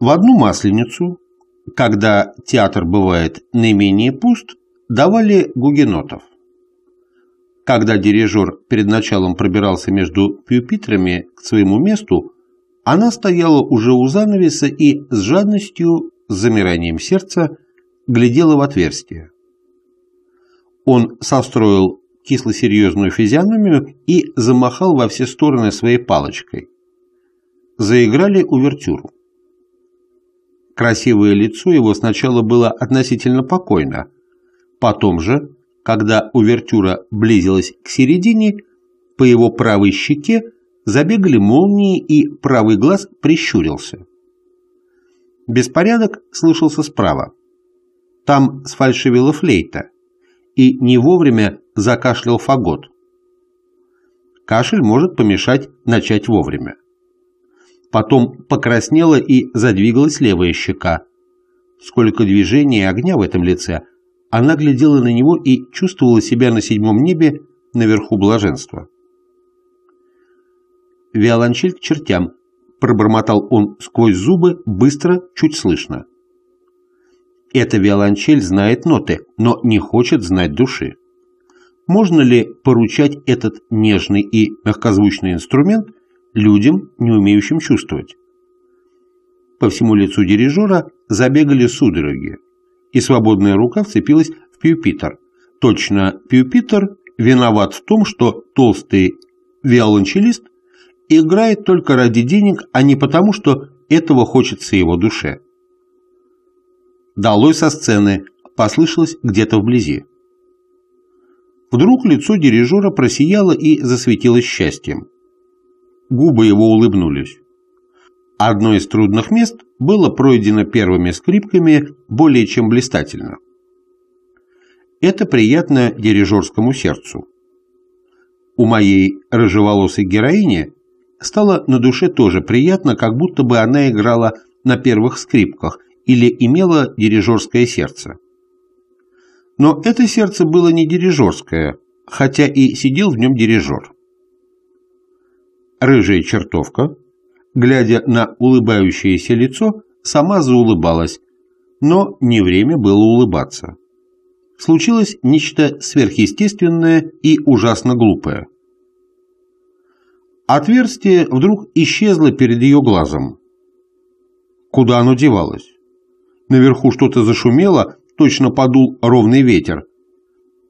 В одну масленицу, когда театр бывает наименее пуст, давали гугенотов. Когда дирижер перед началом пробирался между пюпитрами к своему месту, она стояла уже у занавеса и с жадностью, с замиранием сердца, глядела в отверстие. Он состроил кисло-серьезную физиономию и замахал во все стороны своей палочкой. Заиграли увертюру. Красивое лицо его сначала было относительно покойно. Потом же, когда увертюра близилась к середине, по его правой щеке забегали молнии и правый глаз прищурился. Беспорядок слышался справа. Там сфальшивила флейта и не вовремя закашлял фагот. Кашель может помешать начать вовремя. Потом покраснела и задвигалась левая щека. Сколько движения и огня в этом лице! Она глядела на него и чувствовала себя на седьмом небе наверху блаженства. «Виолончель к чертям», — пробормотал он сквозь зубы, быстро, чуть слышно. «Эта виолончель знает ноты, но не хочет знать души» можно ли поручать этот нежный и мягкозвучный инструмент людям, не умеющим чувствовать. По всему лицу дирижера забегали судороги, и свободная рука вцепилась в Пьюпитер Точно, Пьюпитер виноват в том, что толстый виолончелист играет только ради денег, а не потому, что этого хочется его душе. «Долой со сцены!» – послышалось где-то вблизи. Вдруг лицо дирижера просияло и засветилось счастьем. Губы его улыбнулись. Одно из трудных мест было пройдено первыми скрипками более чем блистательно. Это приятно дирижерскому сердцу. У моей рыжеволосой героини стало на душе тоже приятно, как будто бы она играла на первых скрипках или имела дирижерское сердце. Но это сердце было не дирижерское, хотя и сидел в нем дирижер. Рыжая чертовка, глядя на улыбающееся лицо, сама заулыбалась, но не время было улыбаться. Случилось нечто сверхъестественное и ужасно глупое. Отверстие вдруг исчезло перед ее глазом. Куда оно девалось? Наверху что-то зашумело, точно подул ровный ветер.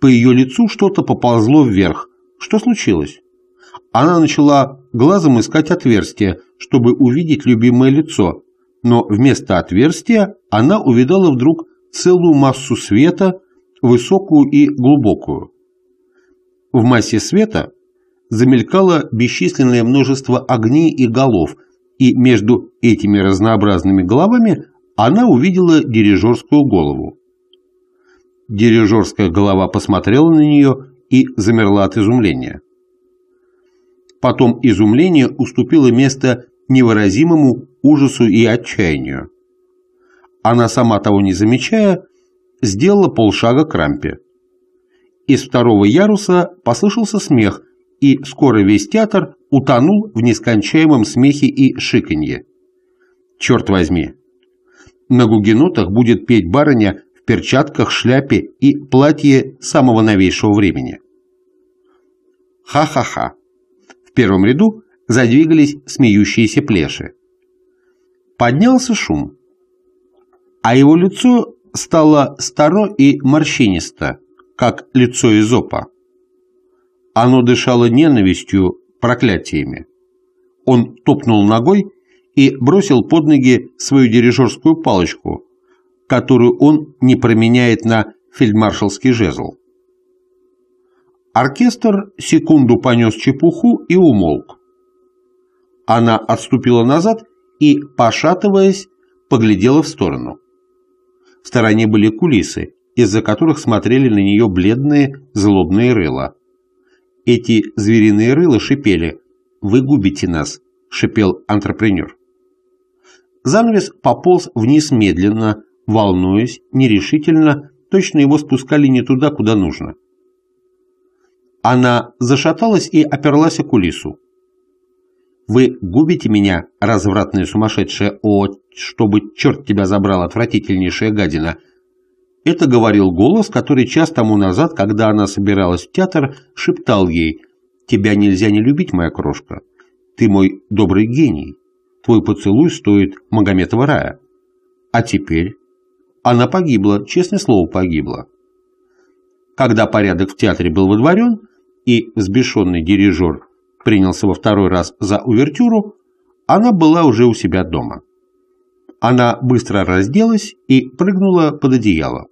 По ее лицу что-то поползло вверх. Что случилось? Она начала глазом искать отверстие, чтобы увидеть любимое лицо, но вместо отверстия она увидала вдруг целую массу света, высокую и глубокую. В массе света замелькало бесчисленное множество огней и голов, и между этими разнообразными головами она увидела дирижерскую голову. Дирижерская голова посмотрела на нее и замерла от изумления. Потом изумление уступило место невыразимому ужасу и отчаянию. Она, сама того не замечая, сделала полшага к рампе. Из второго яруса послышался смех, и скоро весь театр утонул в нескончаемом смехе и шиканье. Черт возьми! На гугенотах будет петь барыня в перчатках, шляпе и платье самого новейшего времени. Ха-ха-ха! В первом ряду задвигались смеющиеся плеши. Поднялся шум, а его лицо стало старо и морщинисто, как лицо Изопа. Оно дышало ненавистью, проклятиями. Он топнул ногой и бросил под ноги свою дирижерскую палочку, которую он не променяет на фельдмаршалский жезл. Оркестр секунду понес чепуху и умолк. Она отступила назад и, пошатываясь, поглядела в сторону. В стороне были кулисы, из-за которых смотрели на нее бледные злобные рыла. Эти звериные рыла шипели «Вы губите нас», — шипел антрепренер. Занавес пополз вниз медленно, волнуясь, нерешительно, точно его спускали не туда, куда нужно. Она зашаталась и оперлась о кулису. «Вы губите меня, развратная сумасшедшая, о, чтобы черт тебя забрал, отвратительнейшая гадина!» Это говорил голос, который час тому назад, когда она собиралась в театр, шептал ей «Тебя нельзя не любить, моя крошка. Ты мой добрый гений. Твой поцелуй стоит Магометова рая». А теперь? Она погибла, честное слово, погибла. Когда порядок в театре был водворен, и взбешенный дирижер принялся во второй раз за увертюру, она была уже у себя дома. Она быстро разделась и прыгнула под одеяло.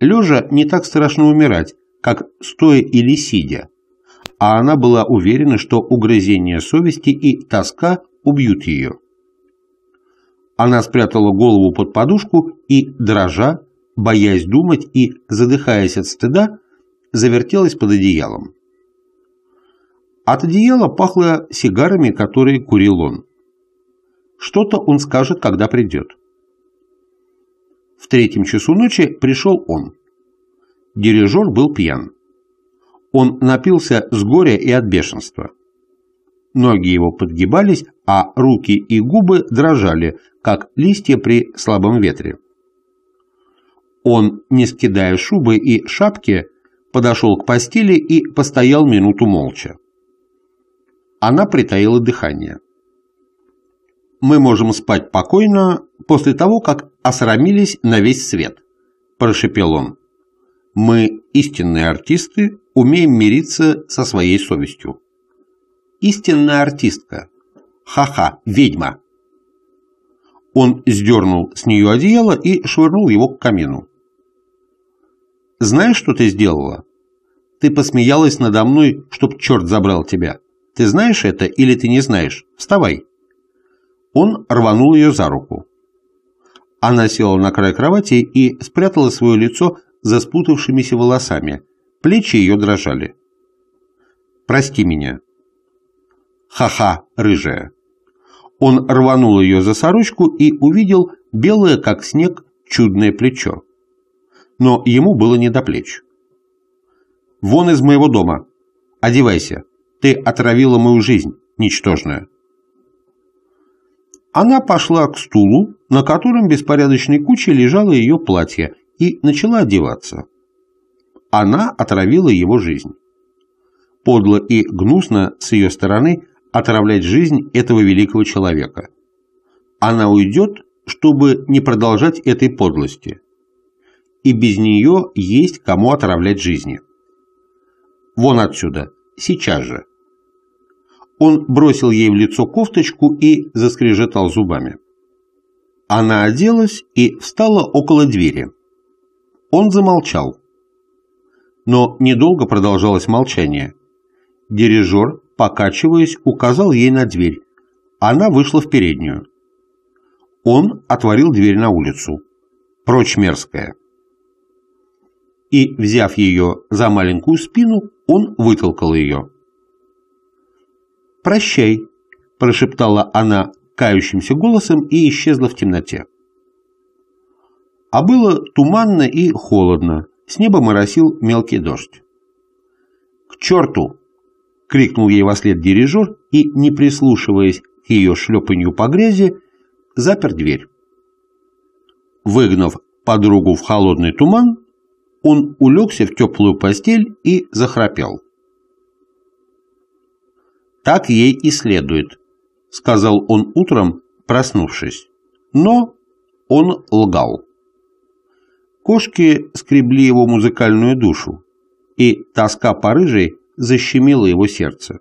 Лежа не так страшно умирать, как стоя или сидя, а она была уверена, что угрызение совести и тоска убьют ее. Она спрятала голову под подушку и, дрожа, боясь думать и задыхаясь от стыда, завертелась под одеялом. От одеяла пахло сигарами, которые курил он. Что-то он скажет, когда придет. В третьем часу ночи пришел он. Дирижер был пьян. Он напился с горя и от бешенства. Ноги его подгибались, а руки и губы дрожали, как листья при слабом ветре. Он, не скидая шубы и шапки, подошел к постели и постоял минуту молча. Она притаила дыхание. «Мы можем спать покойно после того, как осрамились на весь свет», – прошепел он. «Мы, истинные артисты, умеем мириться со своей совестью». «Истинная артистка. Ха-ха, ведьма». Он сдернул с нее одеяло и швырнул его к камину. Знаешь, что ты сделала? Ты посмеялась надо мной, чтоб черт забрал тебя. Ты знаешь это или ты не знаешь? Вставай. Он рванул ее за руку. Она села на край кровати и спрятала свое лицо за спутавшимися волосами. Плечи ее дрожали. «Прости меня». «Ха-ха, рыжая». Он рванул ее за сорочку и увидел белое, как снег, чудное плечо но ему было не до плеч. «Вон из моего дома! Одевайся! Ты отравила мою жизнь, ничтожную!» Она пошла к стулу, на котором беспорядочной кучей лежало ее платье, и начала одеваться. Она отравила его жизнь. Подло и гнусно с ее стороны отравлять жизнь этого великого человека. Она уйдет, чтобы не продолжать этой подлости и без нее есть кому отравлять жизни. Вон отсюда, сейчас же. Он бросил ей в лицо кофточку и заскрежетал зубами. Она оделась и встала около двери. Он замолчал. Но недолго продолжалось молчание. Дирижер, покачиваясь, указал ей на дверь. Она вышла в переднюю. Он отворил дверь на улицу. Прочь мерзкая и, взяв ее за маленькую спину, он вытолкал ее. «Прощай», – прошептала она кающимся голосом и исчезла в темноте. А было туманно и холодно, с неба моросил мелкий дождь. «К черту!» — крикнул ей во след дирижер и, не прислушиваясь к ее шлепанью по грязи, запер дверь. Выгнав подругу в холодный туман, он улегся в теплую постель и захрапел. «Так ей и следует», — сказал он утром, проснувшись. Но он лгал. Кошки скребли его музыкальную душу, и тоска по рыжей защемила его сердце.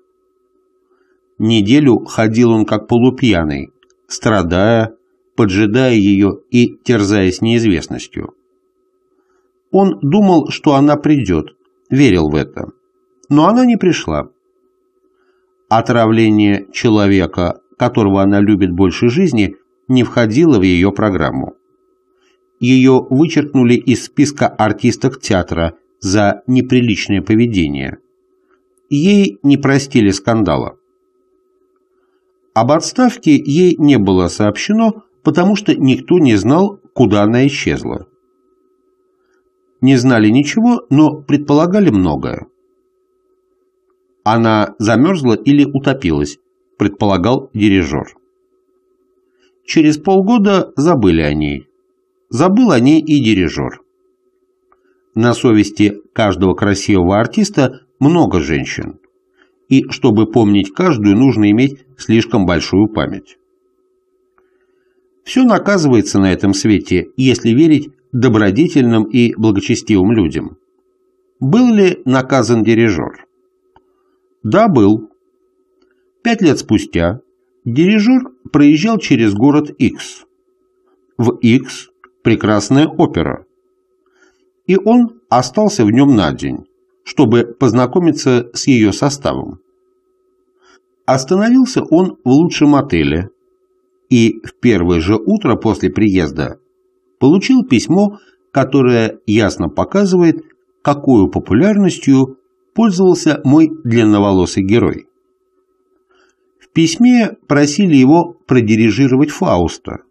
Неделю ходил он как полупьяный, страдая, поджидая ее и терзаясь неизвестностью. Он думал, что она придет, верил в это. Но она не пришла. Отравление человека, которого она любит больше жизни, не входило в ее программу. Ее вычеркнули из списка артисток театра за неприличное поведение. Ей не простили скандала. Об отставке ей не было сообщено, потому что никто не знал, куда она исчезла не знали ничего, но предполагали многое. Она замерзла или утопилась, предполагал дирижер. Через полгода забыли о ней. Забыл о ней и дирижер. На совести каждого красивого артиста много женщин. И чтобы помнить каждую, нужно иметь слишком большую память. Все наказывается на этом свете, если верить добродетельным и благочестивым людям. Был ли наказан дирижер? Да, был. Пять лет спустя дирижер проезжал через город X. В X прекрасная опера. И он остался в нем на день, чтобы познакомиться с ее составом. Остановился он в лучшем отеле, и в первое же утро после приезда получил письмо, которое ясно показывает, какую популярностью пользовался мой длинноволосый герой. В письме просили его продирижировать Фауста.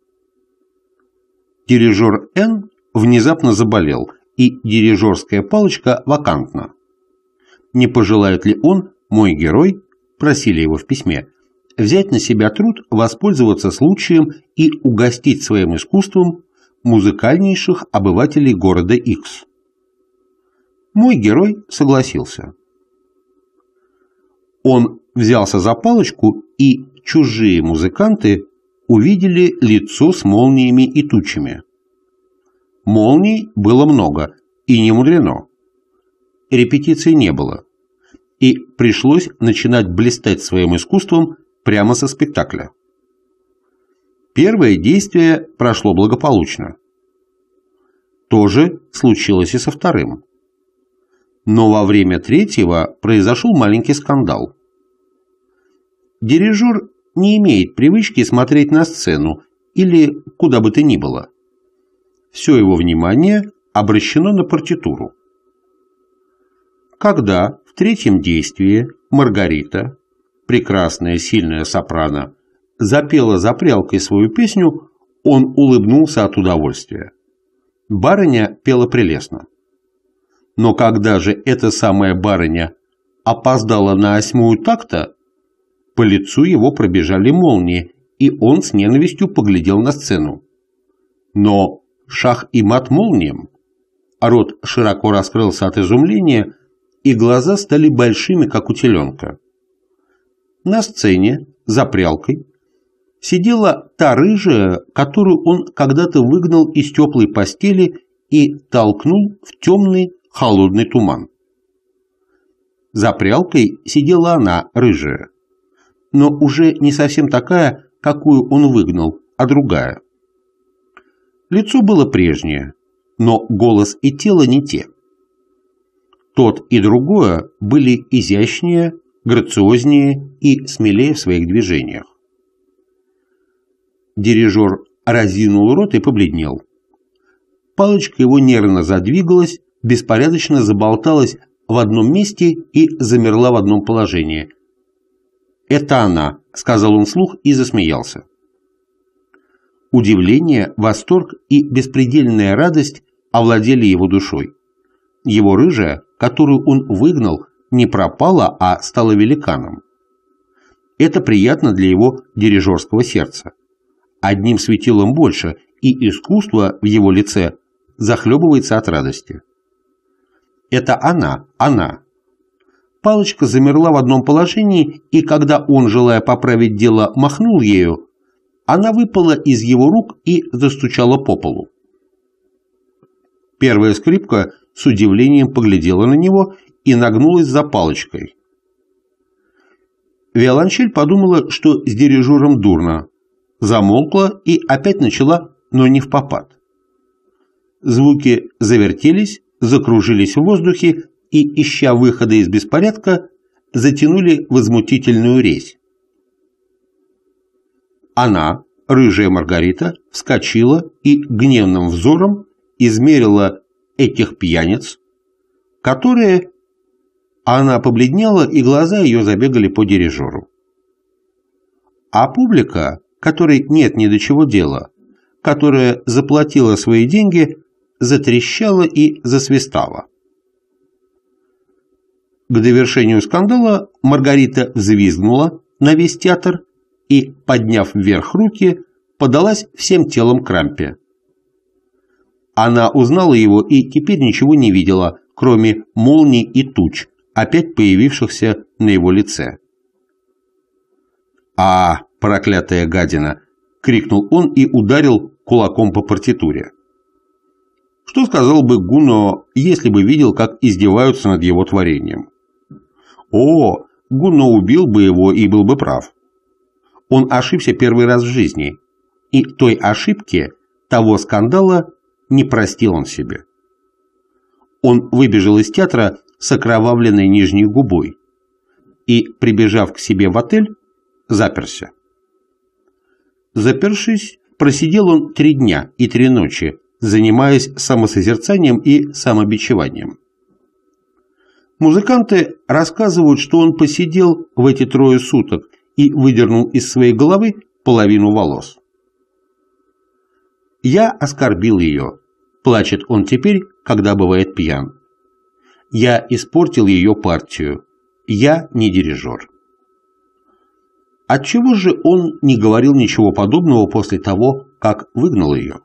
Дирижер Н внезапно заболел, и дирижерская палочка вакантна. Не пожелает ли он, мой герой, просили его в письме, взять на себя труд воспользоваться случаем и угостить своим искусством музыкальнейших обывателей города X. Мой герой согласился. Он взялся за палочку, и чужие музыканты увидели лицо с молниями и тучами. Молний было много, и не мудрено. Репетиций не было, и пришлось начинать блистать своим искусством прямо со спектакля. Первое действие прошло благополучно. То же случилось и со вторым. Но во время третьего произошел маленький скандал. Дирижер не имеет привычки смотреть на сцену или куда бы то ни было. Все его внимание обращено на партитуру. Когда в третьем действии Маргарита, прекрасная сильная сопрано, запела запрялкой свою песню, он улыбнулся от удовольствия. Барыня пела прелестно. Но когда же эта самая барыня опоздала на восьмую такта, по лицу его пробежали молнии, и он с ненавистью поглядел на сцену. Но шах и мат молниям, а рот широко раскрылся от изумления, и глаза стали большими, как у теленка. На сцене, за прялкой, сидела та рыжая, которую он когда-то выгнал из теплой постели и толкнул в темный холодный туман. За прялкой сидела она, рыжая, но уже не совсем такая, какую он выгнал, а другая. Лицо было прежнее, но голос и тело не те. Тот и другое были изящнее, грациознее и смелее в своих движениях. Дирижер разинул рот и побледнел. Палочка его нервно задвигалась, беспорядочно заболталась в одном месте и замерла в одном положении. «Это она», — сказал он вслух и засмеялся. Удивление, восторг и беспредельная радость овладели его душой. Его рыжая, которую он выгнал, не пропала, а стала великаном. Это приятно для его дирижерского сердца одним светилом больше, и искусство в его лице захлебывается от радости. Это она, она. Палочка замерла в одном положении, и когда он, желая поправить дело, махнул ею, она выпала из его рук и застучала по полу. Первая скрипка с удивлением поглядела на него и нагнулась за палочкой. Виолончель подумала, что с дирижером дурно, замолкла и опять начала, но не в попад. Звуки завертелись, закружились в воздухе и, ища выхода из беспорядка, затянули возмутительную резь. Она, рыжая Маргарита, вскочила и гневным взором измерила этих пьяниц, которые... Она побледнела, и глаза ее забегали по дирижеру. А публика, которой нет ни до чего дела, которая заплатила свои деньги, затрещала и засвистала. К довершению скандала Маргарита взвизгнула на весь театр и, подняв вверх руки, подалась всем телом к рампе. Она узнала его и теперь ничего не видела, кроме молний и туч, опять появившихся на его лице. «А, проклятая гадина!» — крикнул он и ударил кулаком по партитуре. Что сказал бы Гуно, если бы видел, как издеваются над его творением? О, Гуно убил бы его и был бы прав. Он ошибся первый раз в жизни, и той ошибки, того скандала, не простил он себе. Он выбежал из театра с окровавленной нижней губой и, прибежав к себе в отель, заперся. Запершись, просидел он три дня и три ночи, занимаясь самосозерцанием и самобичеванием. Музыканты рассказывают, что он посидел в эти трое суток и выдернул из своей головы половину волос. «Я оскорбил ее», – плачет он теперь, когда бывает пьян. «Я испортил ее партию. Я не дирижер». Отчего же он не говорил ничего подобного после того, как выгнал ее?